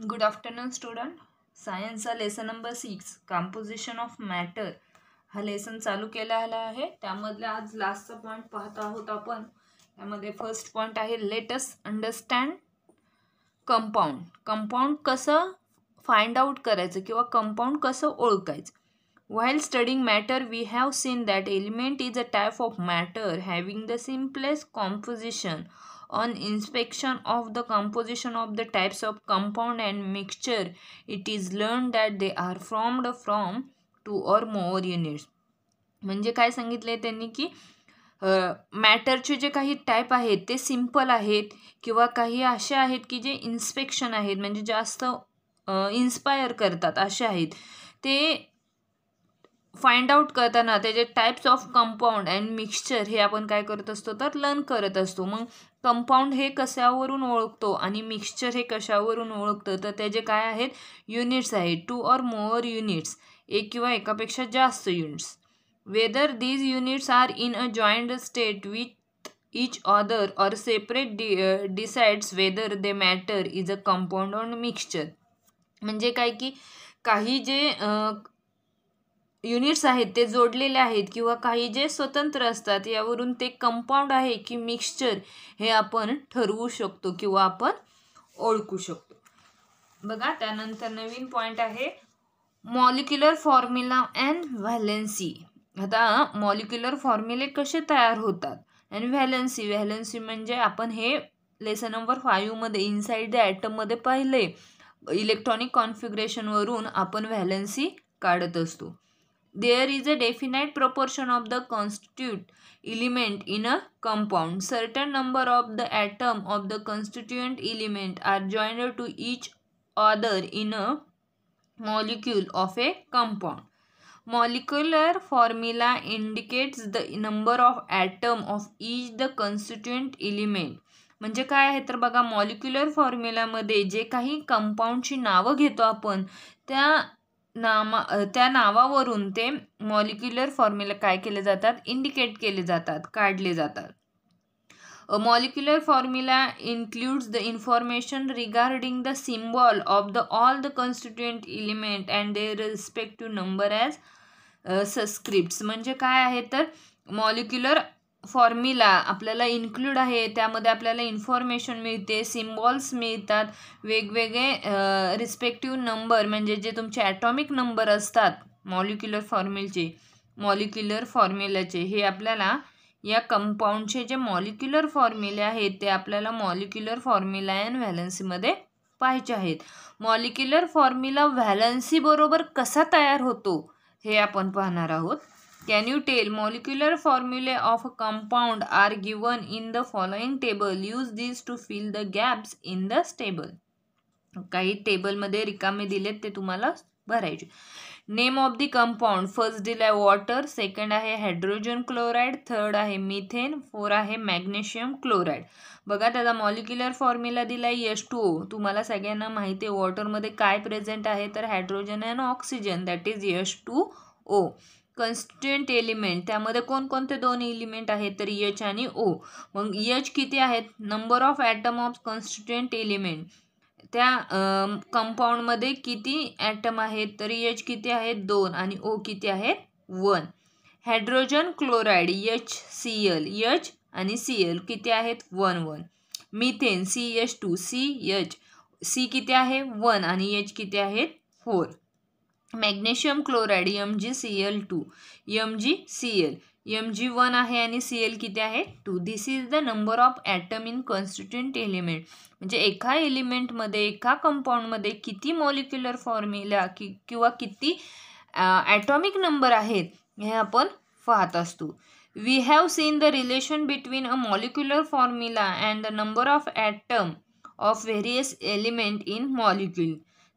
Good afternoon student सायन्सचा lesson number six composition of matter हा lesson चालू केला आला आहे त्यामधला आज लास्टचा पॉईंट पाहत आहोत आपण त्यामध्ये फर्स्ट पॉईंट आहे लेटस अंडरस्टँड कंपाऊंड कंपाऊंड कसं फाइंड आउट करायचं किंवा कंपाऊंड कसं ओळखायचं while studying matter we have seen that element is a type of matter having the simplest composition on inspection of the composition of the types of compound and mixture, it is learned that they are formed from two or more units. म्हणजे काय सांगितलंय त्यांनी की मॅटरचे जे काही type आहेत ते simple आहेत किंवा काही असे आहेत की जे इन्स्पेक्शन आहेत म्हणजे जास्त इन्स्पायर करतात असे आहेत ते फाइंड आउट करताना त्याचे types of compound and mixture हे आपण काय करत असतो तर लर्न करत असतो मग कंपाऊंड हे कशावरून ओळखतो आणि मिक्सचर हे कशावरून ओळखतं तर त्याचे काय आहेत युनिट्स आहेत टू ऑर मोअर युनिट्स एक किंवा एकापेक्षा जास्त units whether these units are in a joint state with each other or separate डि decides whether they matter is a compound on mixture म्हणजे काय की काही जे युनिट्स आहेत ते जोडलेले आहेत किंवा काही जे स्वतंत्र असतात यावरून ते कंपाऊंड आहे की मिक्सचर हे आपण ठरवू शकतो किंवा आपण ओळखू शकतो बघा त्यानंतर नवीन पॉईंट आहे मॉलिक्युलर फॉर्म्युला अँड व्हॅलेन्सी आता मॉलिक्युलर फॉर्म्युले कसे तयार होतात अँड व्हॅलन्सी व्हॅलन्सी म्हणजे आपण हे लेसन नंबर फाईव्हमध्ये इनसाईड द ॲटममध्ये पाहिले इलेक्ट्रॉनिक कॉन्फिग्रेशनवरून आपण व्हॅलन्सी काढत असतो there is a definite proportion of the constitute element in a compound certain number of the atom of the constituent element are join to each other in a molecule of a compound molecular formula indicates the number of atom of each the constituent element म्हणजे काय आहे तर बघा molecular फॉर्म्युलामध्ये जे काही कंपाऊंडची नावं घेतो आपण त्या नामा त्या नावावरून ते मॉलिक्युलर फॉर्म्युला काय केले जातात इंडिकेट केले जातात काढले जातात molecular formula includes the information regarding the symbol of the all the constituent element and they respective number as subscripts म्हणजे काय आहे तर मॉलिक्युलर फॉर्म्युला आपल्याला इन्क्लूड आहे त्यामध्ये आपल्याला इन्फॉर्मेशन मिळते सिम्बॉल्स मिळतात वेगवेगळे रिस्पेक्टिव्ह नंबर म्हणजे जे तुमचे ॲटॉमिक नंबर असतात मॉलिक्युलर फॉर्म्युलचे मॉलिक्युलर फॉर्म्युलाचे हे आपल्याला या कंपाऊंडचे जे मॉलिक्युलर फॉर्म्युले आहेत ते आपल्याला मॉलिक्युलर फॉर्म्युला अँड व्हॅलन्सीमध्ये पाहिजे आहेत मॉलिक्युलर फॉर्म्युला व्हॅलन्सीबरोबर कसा तयार होतो हे आपण पाहणार आहोत कॅन यू टेल मॉलिक्युलर फॉर्म्युले of compound are given in the following table use use to fill the the in the stable काही टेबलमध्ये रिकामे दिलेत ते तुम्हाला भरायचे name of the compound first दिलं आहे वॉटर सेकंड आहे हायड्रोजन क्लोराईड थर्ड आहे मिथेन फोर आहे मॅग्नेशियम क्लोराईड बघा त्याचा मॉलिक्युलर फॉर्म्युला दिला आहे एस टू ओ तुम्हाला सगळ्यांना माहिती आहे वॉटरमध्ये काय प्रेझेंट आहे तर hydrogen and oxygen that is H two O constituent element त्यामध्ये कोणकोणते दोन एलिमेंट आहेत तर एच आणि ओ मग एच किती आहेत number of atom of constituent element त्या कंपाऊंडमध्ये किती ॲटम आहेत तर एच किती आहेत दोन आणि ओ किती आहेत one hydrogen chloride H C L H आणि सी एल किती आहेत one one methane C H two C H C किती आहे वन आणि यच किती आहेत four magnesium chloride M G C L two M G C L M G one आहे आणि सी एल किती आहे two this is the number of atom in constituent element म्हणजे एका एलिमेंटमध्ये एका कंपाऊंडमध्ये किती मॉलिक्युलर फॉर्म्युला कि किंवा किती ॲटॉमिक नंबर आहेत हे आपण पाहत असतो we have seen the relation between a molecular formula and the number of atom of various element in molecule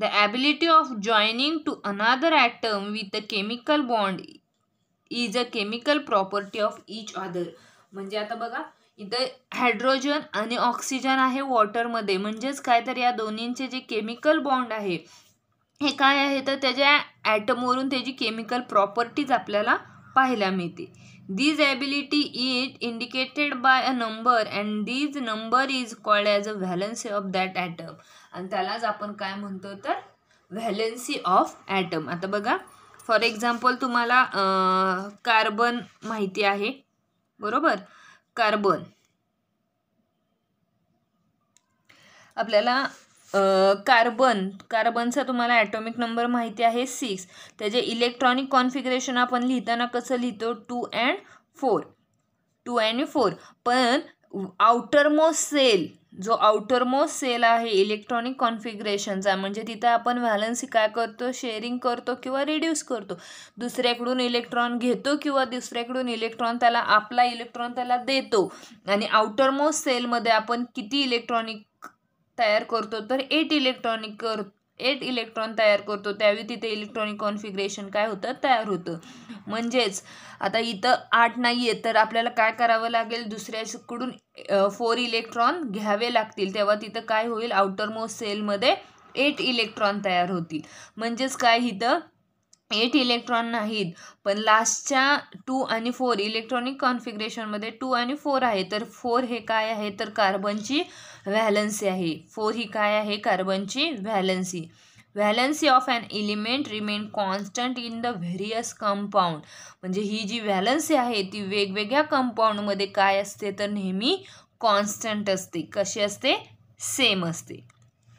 the ability of joining to another atom with a chemical bond is a chemical property of each other म्हणजे आता बघा इथं hydrogen आणि oxygen आहे वॉटरमध्ये म्हणजेच काय तर या दोन्हींचे जे केमिकल बॉन्ड आहे हे काय आहे तर त्याच्या ॲटमवरून त्याची केमिकल प्रॉपर्टीज आपल्याला पाहायला मिळते these ability it indicated by a number and number, is called as a valency of that atom आणि त्यालाच आपण काय म्हणतो तर व्हॅलेंसी ऑफ ॲटम आता बघा फॉर एक्झाम्पल तुम्हाला कार्बन माहिती आहे बरोबर कार्बन आपल्याला कार्बन कार्बनचा तुम्हाला ॲटॉमिक नंबर माहिती आहे सिक्स त्याचे इलेक्ट्रॉनिक कॉन्फिगरेशन आपण लिहिताना कसं लिहितो two and four two and four पण आउटरमो सेल जो आउटरमोस्ट सेल आहे इलेक्ट्रॉनिक कॉन्फिगरेशनचा म्हणजे तिथं आपण व्हॅलन्सी काय करतो शेअरिंग करतो किंवा रिड्यूस करतो दुसऱ्याकडून इलेक्ट्रॉन घेतो किंवा दुसऱ्याकडून इलेक्ट्रॉन त्याला आपला इलेक्ट्रॉन त्याला देतो आणि आउटरमोस्ट सेलमध्ये आपण किती इलेक्ट्रॉनिक तयार करतो तर एट इलेक्ट्रॉनिक कर एट इलेक्ट्रॉन तयार करतो त्यावेळी तिथे इलेक्ट्रॉनिक कॉन्फिगरेशन काय होतं तयार होतं म्हणजेच आता इथं आठ नाही आहे तर आपल्याला काय करावं लागेल दुसऱ्याकडून फोर इलेक्ट्रॉन घ्यावे लागतील तेव्हा तिथं काय होईल आउटरमोस्ट सेलमध्ये एट इलेक्ट्रॉन तयार होतील म्हणजेच काय इथं एट इलेक्ट्रॉन नाहीत पण लास्टच्या टू आणि फोर इलेक्ट्रॉनिक कॉन्फिग्रेशनमध्ये टू आणि फोर आहे तर फोर हे काय आहे तर कार्बनची व्हॅलन्सी आहे फोर ही काय आहे कार्बनची valency valency of an element remain constant in the various compound म्हणजे ही जी व्हॅलन्सी आहे ती वेगवेगळ्या कंपाऊंडमध्ये काय असते तर नेहमी कॉन्स्टंट असते कशी असते सेम असते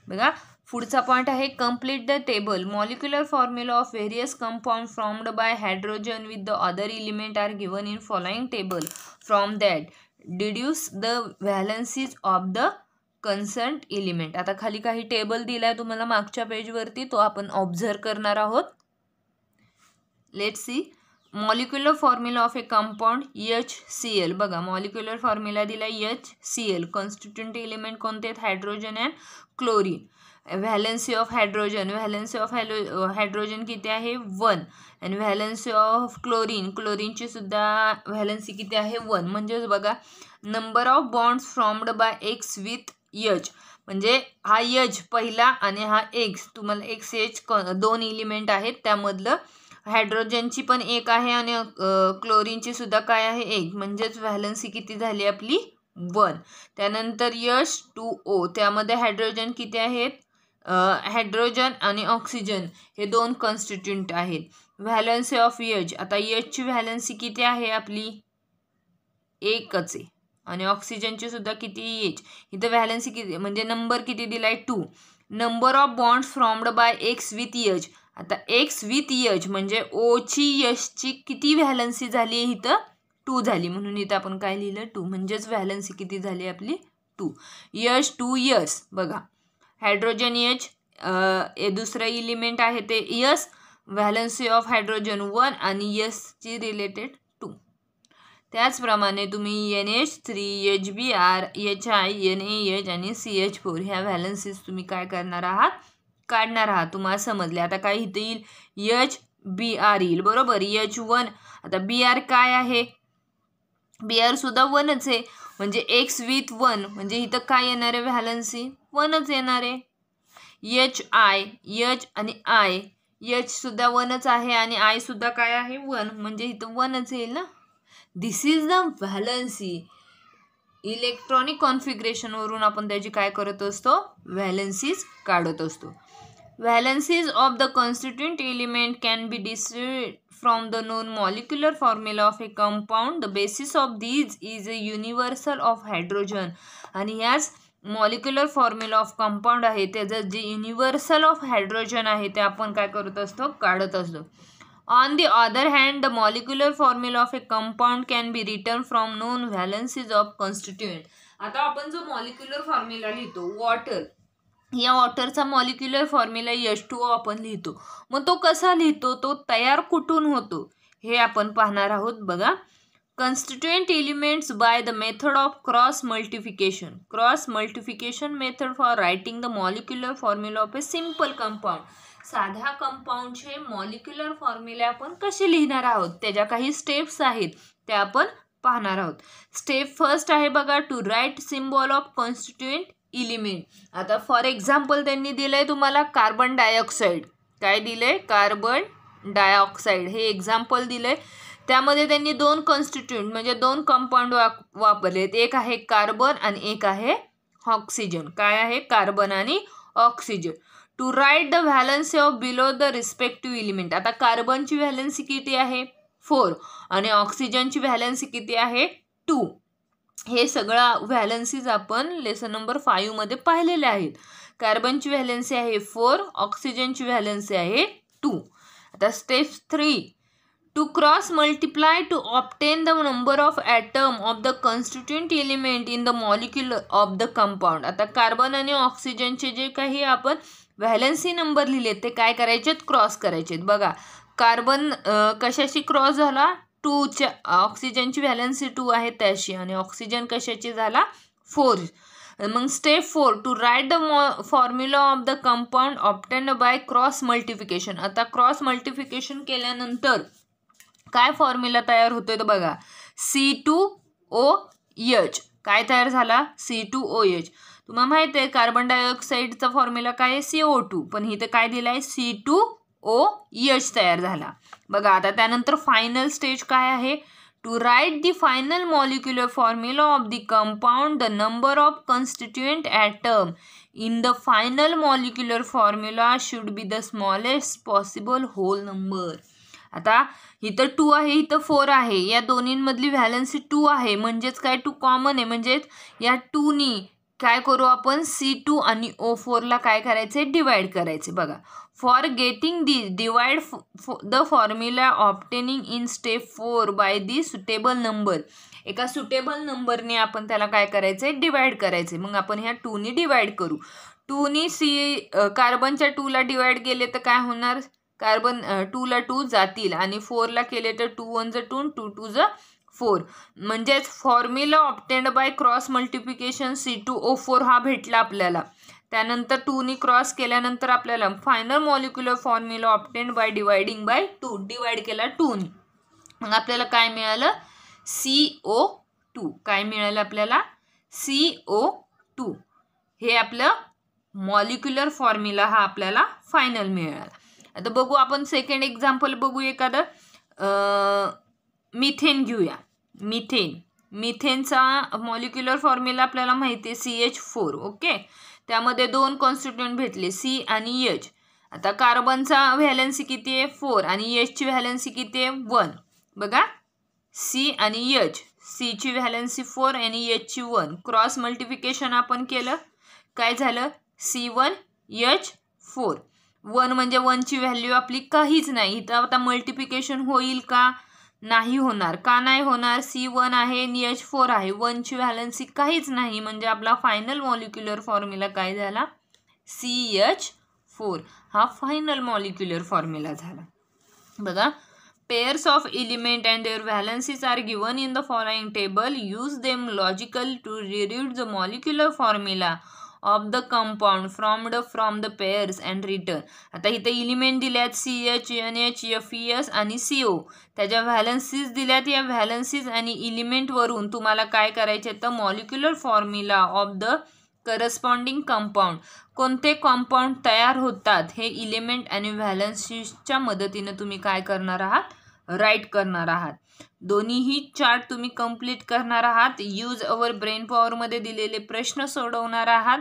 बघा पुढचा पॉईंट आहे complete the table molecular formula of various compound formed by hydrogen with the other element are given in following table from that deduce the valencies of the concert element आता खाली काही table दिला आहे तुम्हाला मागच्या पेजवरती तो आपण ऑब्झर्व करणार आहोत let see molecular formula of a compound H C L बघा मॉलिक्युलर फॉर्म्युला दिला H C L constituent element कोणते आहेत hydrogen and chlorine valency of hydrogen valency of hydro hydrogen किती आहे one and valency of chlorine क्लोरीनची सुद्धा valency किती आहे वन म्हणजेच बघा number of bonds formed by X with H म्हणजे हा यज पहिला आणि हा एक्स तुम्हाला एक्स एच दोन इलिमेंट आहेत त्यामधलं हायड्रोजनची पण एक आहे आणि क्लोरीनची सुद्धा काय आहे एक म्हणजेच व्हॅलन्सी किती झाली आपली वन त्यानंतर यश टू ओ त्यामध्ये हायड्रोजन किती आहेत हायड्रोजन आणि ऑक्सिजन हे दोन कॉन्स्टिट्युंट आहेत व्हॅलन्सी ऑफ यज आता यजची व्हॅलन्सी किती आहे आपली एकच आहे आणि ऑक्सिजनची सुद्धा किती एच इथं व्हॅलन्सी किती म्हणजे नंबर किती दिला आहे two number of bonds formed by X with H आता एक्स विथ यज म्हणजे ओची यशची किती व्हॅलन्सी झाली आहे इथं टू झाली म्हणून इथं आपण काय लिहिलं टू म्हणजेच व्हॅलन्सी किती झाली आपली टू यश टू यस बघा हायड्रोजन ए दुसरं इलिमेंट आहे ते S valency of hydrogen one आणि यसची रिलेटेड टू त्याचप्रमाणे तुम्ही N H three H B R H I N H आणि सी एच फोर ह्या व्हॅलन्सीस तुम्ही काय करणार आहात काढणार आहात तुम्हाला समजले आता काय इथे येईल यच बी आर येईल बरोबर यच वन आता बी आर काय आहे बी आर सुद्धा वनच आहे म्हणजे एक्स विथ वन म्हणजे इथं काय येणार आहे व्हॅलन्सी वनच येणार आहे यच आय यच आणि आय सुद्धा वनच आहे आणि सुद्धा काय आहे वन म्हणजे इथं वनच येईल ना this is the valency electronic कॉन्फिग्रेशनवरून आपण त्याची काय करत असतो व्हॅलन्सीज काढत असतो valencies of the constituent element can be deduced from the known molecular formula of a compound. The basis of these is a universal of hydrogen. आणि ह्याच मॉलिक्युलर फॉर्म्युला ऑफ कंपाऊंड आहे त्याचं जे युनिव्हर्सल ऑफ हायड्रोजन आहे ते आपण काय करत असतो काढत असतो on the other hand the molecular formula of a compound can be written from known valencies of constituent आता आपण जो मॉलिक्युलर फॉर्म्युला लिहितो वॉटर या वॉटरचा molecular formula H two O आपण लिहितो मग तो कसा लिहितो तो तयार कुठून होतो हे आपण पाहणार आहोत बघा constituent elements by the method of cross multiplication cross multiplication method for writing the molecular formula of a simple compound साध्या कंपाऊंडचे मॉलिक्युलर फॉर्म्युले आपण कसे लिहिणार आहोत त्याच्या काही स्टेप्स आहेत त्या आपण पाहणार आहोत स्टेप फर्स्ट आहे बघा to write symbol of constituent element आता फॉर एक्झाम्पल त्यांनी दिलं आहे तुम्हाला कार्बन डायऑक्साईड काय दिलं आहे कार्बन डायऑक्साईड हे एक्झाम्पल दिलं आहे त्यामध्ये त्यांनी दोन कॉन्स्टिट्यूंट म्हणजे दोन कंपाऊंड वापरलेत एक आहे कार्बन आणि एक आहे ऑक्सिजन काय आहे कार्बन आणि oxygen to write the valency of below the respective element आता कार्बनची व्हॅलन्सी किती आहे फोर आणि ऑक्सिजनची व्हॅलन्सी किती आहे टू हे सगळं व्हॅलन्सीज आपण लेसन नंबर फाईव्हमध्ये पाहिलेले आहेत कार्बनची व्हॅलन्सी आहे फोर ऑक्सिजनची व्हॅलन्सी आहे टू आता step three to cross multiply to obtain the number of atom of the constituent element in the molecule of the compound आता कार्बन आणि ऑक्सिजनचे जे काही आपण व्हॅलन्सी नंबर लिहिलेत ते काय करायचे क्रॉस करायचे बघा कार्बन कशाशी क्रॉस झाला टूच्या ऑक्सिजनची व्हॅलन्सी टू आहे त्याशी आणि ऑक्सिजन कशाची झाला फोर मग step four to write the मॉ formula of the compound obtained by cross multiplication आता क्रॉस मल्टिफिकेशन केल्यानंतर काय फॉर्म्युला तयार होतोय तर बघा सी टू ओ यच काय तयार झाला सी टू ओ एच तुम्हाला माहिती आहे कार्बन डायऑक्साईडचा फॉर्म्युला काय आहे सी ओ टू पण इथं काय दिलं आहे सी टू ओ यश तयार झाला बघा आता त्यानंतर फायनल स्टेज काय आहे to write the final molecular formula of the compound the number of constituent atom in the final molecular formula should be the smallest possible whole number आता इथं टू आहे इथं फोर आहे या दोन्हींमधली व्हॅलन्सी टू आहे म्हणजेच काय टू कॉमन आहे म्हणजेच या टूनी काय करू आपण सी टू आणि ओ फोरला काय करायचे डिवाइड करायचे बघा for getting the divide the formula obtaining in step four by the suitable number एका सुटेबल नंबरने आपण त्याला काय करायचे डिवाइड करायचे मग आपण ह्या टूनी डिवाइड करू टूनी सी कार्बनच्या टूला डिवाइड केले तर काय होणार कार्बन टूला टू जातील आणि फोरला केले तर टू वन जर टू टू टू जर फोर म्हणजेच formula obtained by cross multiplication C two O four हा भेटला आपल्याला त्यानंतर टूनी क्रॉस केल्यानंतर आपल्याला final molecular formula obtained by dividing by two divide केला टूनी मग आपल्याला काय मिळालं सी ओ टू काय मिळालं आपल्याला सी ओ टू हे आपलं मॉलिक्युलर फॉर्म्युला हा आपल्याला फायनल मिळाला आता बघू आपण सेकंड एक्झाम्पल बघू एखादं मिथेन घेऊया मिथेन मिथेनचा मॉलिक्युलर फॉर्म्युला आपल्याला माहिती आहे सी एच फोर ओके त्यामध्ये दोन कॉन्स्टिट्युंट भेटले सी आणि एच आता कार्बनचा व्हॅलन्सी किती आहे फोर आणि एचची व्हॅलन्सी किती आहे वन बघा सी आणि एच सीची व्हॅलन्सी फोर आणि एचची वन क्रॉस मल्टिफिकेशन आपण केलं काय झालं C one H four one म्हणजे वनची व्हॅल्यू आपली काहीच नाही इथं आता मल्टिफिकेशन होईल का नाही होणार का नाही होणार सी वन आहे एच फोर आहे वनची व्हॅलन्सी काहीच नाही म्हणजे आपला फायनल मॉलिक्युलर फॉर्म्युला काय झाला सी एच फोर हा फायनल मॉलिक्युलर फॉर्म्युला झाला बघा pairs of element and their valencies are given in the following table use them logical to रिड्यूट the molecular formula of the compound formed from the pairs and written आता इथे element दिल्यात C H N H F S आणि C O त्याच्या valencies दिल्यात या व्हॅलन्सीस आणि इलिमेंटवरून तुम्हाला काय करायचे तर molecular formula of the corresponding compound कोणते कंपाऊंड तयार होतात हे इलिमेंट आणि व्हॅलन्सीसच्या मदतीनं तुम्ही काय करणार आहात राईट करणार आहात दोन्हीही चार्ट तुम्ही कंप्लीट करणार आहात यूज अवर ब्रेन पॉवरमध्ये दिलेले प्रश्न सोडवणार आहात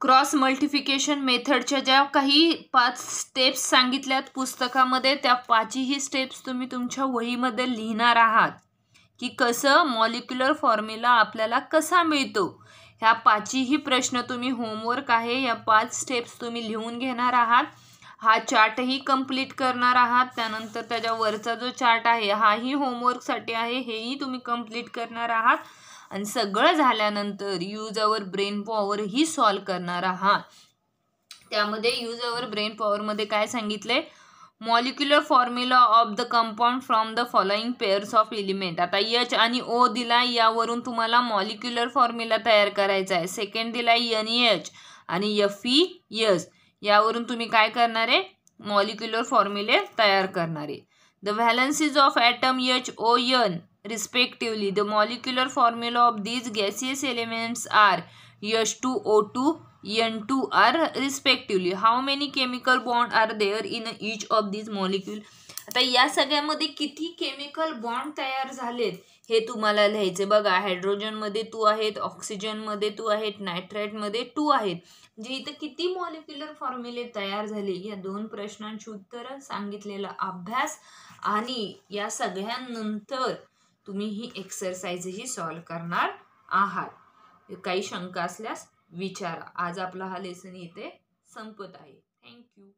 क्रॉस मल्टिफिकेशन मेथडच्या ज्या काही पाच स्टेप्स सांगितल्यात पुस्तकामध्ये त्या पाचही स्टेप्स तुम्ही तुमच्या वहीमध्ये लिहिणार आहात की कसं मॉलिक्युलर फॉर्म्युला आपल्याला कसा मिळतो ह्या पाचही प्रश्न तुम्ही होमवर्क आहे या पाच स्टेप्स तुम्ही लिहून घेणार आहात हा चार्टही कंप्लीट करणार आहात त्यानंतर त्याच्या वरचा जो चार्ट आहे हाही होमवर्कसाठी आहे हेही तुम्ही कंप्लीट करणार आहात आणि सगळं झाल्यानंतर यूज अवर ब्रेन पॉवर ही सॉल्व करणार आहात त्यामध्ये यूज अवर ब्रेन पॉवरमध्ये काय सांगितलंय molecular formula of the compound from the following pairs of element आता यच आणि ओ दिला यावरून तुम्हाला मॉलिक्युलर फॉर्म्युला तयार करायचा आहे सेकंड दिला एन एच आणि यफ ई यस यावरून तुम्ही काय करणार आहे मॉलिक्युलर फॉर्म्युले तयार करणार आहे the valencies of atom H O N respectively the molecular formula of these gaseous elements are H two O two N two are respectively how many chemical bond are there in each of these molecule आता या सगळ्यामध्ये किती chemical bond तयार झालेत हे तुम्हाला लिहायचे बघा हायड्रोजनमध्ये टू आहेत ऑक्सिजनमध्ये टू आहेत नायट्राईटमध्ये टू आहेत म्हणजे इथं किती मॉलिक्युलर फॉर्म्युले तयार झाले या दोन प्रश्नांची उत्तरं सांगितलेला अभ्यास आणि या सगळ्यांनंतर तुम्ही ही एक्सरसाइजही सॉल्व करणार आहात काही शंका असल्यास विचारा आज आपला हा लेसन इथे संपत आहे थँक्यू